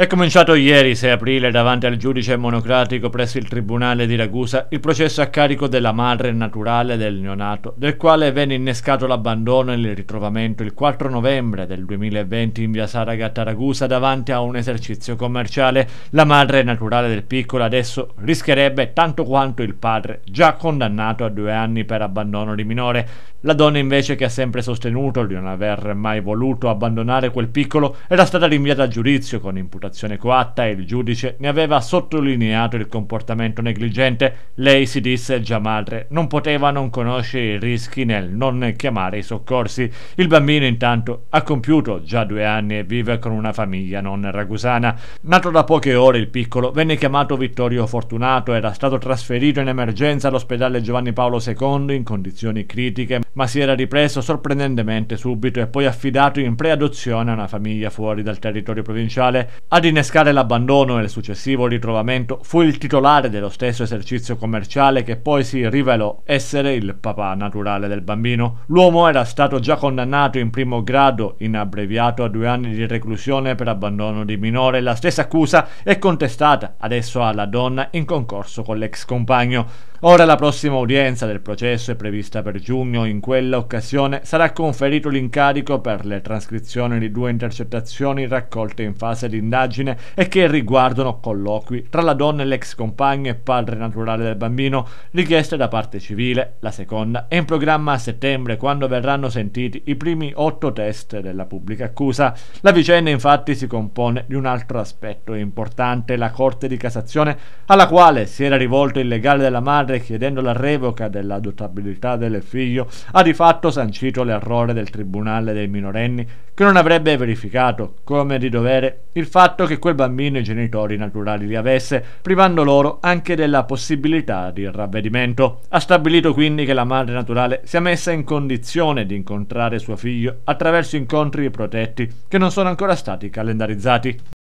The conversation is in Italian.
È cominciato ieri 6 aprile davanti al giudice monocratico presso il Tribunale di Ragusa il processo a carico della madre naturale del neonato, del quale venne innescato l'abbandono e il ritrovamento il 4 novembre del 2020 in via Saragatta Ragusa davanti a un esercizio commerciale. La madre naturale del piccolo adesso rischierebbe tanto quanto il padre, già condannato a due anni per abbandono di minore. La donna invece che ha sempre sostenuto di non aver mai voluto abbandonare quel piccolo era stata rinviata a giudizio con imputazione votazione coatta e il giudice ne aveva sottolineato il comportamento negligente, lei si disse già madre, non poteva non conoscere i rischi nel non chiamare i soccorsi. Il bambino intanto ha compiuto già due anni e vive con una famiglia non ragusana. Nato da poche ore il piccolo venne chiamato Vittorio Fortunato, era stato trasferito in emergenza all'ospedale Giovanni Paolo II in condizioni critiche, ma si era ripreso sorprendentemente subito e poi affidato in preadozione a una famiglia fuori dal territorio provinciale. A ad innescare l'abbandono e il successivo ritrovamento fu il titolare dello stesso esercizio commerciale che poi si rivelò essere il papà naturale del bambino. L'uomo era stato già condannato in primo grado in abbreviato a due anni di reclusione per abbandono di minore. La stessa accusa è contestata adesso alla donna in concorso con l'ex compagno. Ora la prossima udienza del processo è prevista per giugno. In quell'occasione sarà conferito l'incarico per le trascrizioni di due intercettazioni raccolte in fase di indagine indagine e che riguardano colloqui tra la donna e l'ex compagno e padre naturale del bambino, richieste da parte civile, la seconda, è in programma a settembre quando verranno sentiti i primi otto test della pubblica accusa. La vicenda infatti si compone di un altro aspetto importante, la Corte di Cassazione alla quale si era rivolto il legale della madre chiedendo la revoca dell'adottabilità del figlio, ha di fatto sancito l'errore del Tribunale dei minorenni che non avrebbe verificato come di dovere il fatto fatto che quel bambino i genitori naturali li avesse, privando loro anche della possibilità di ravvedimento. Ha stabilito quindi che la madre naturale sia messa in condizione di incontrare suo figlio attraverso incontri protetti che non sono ancora stati calendarizzati.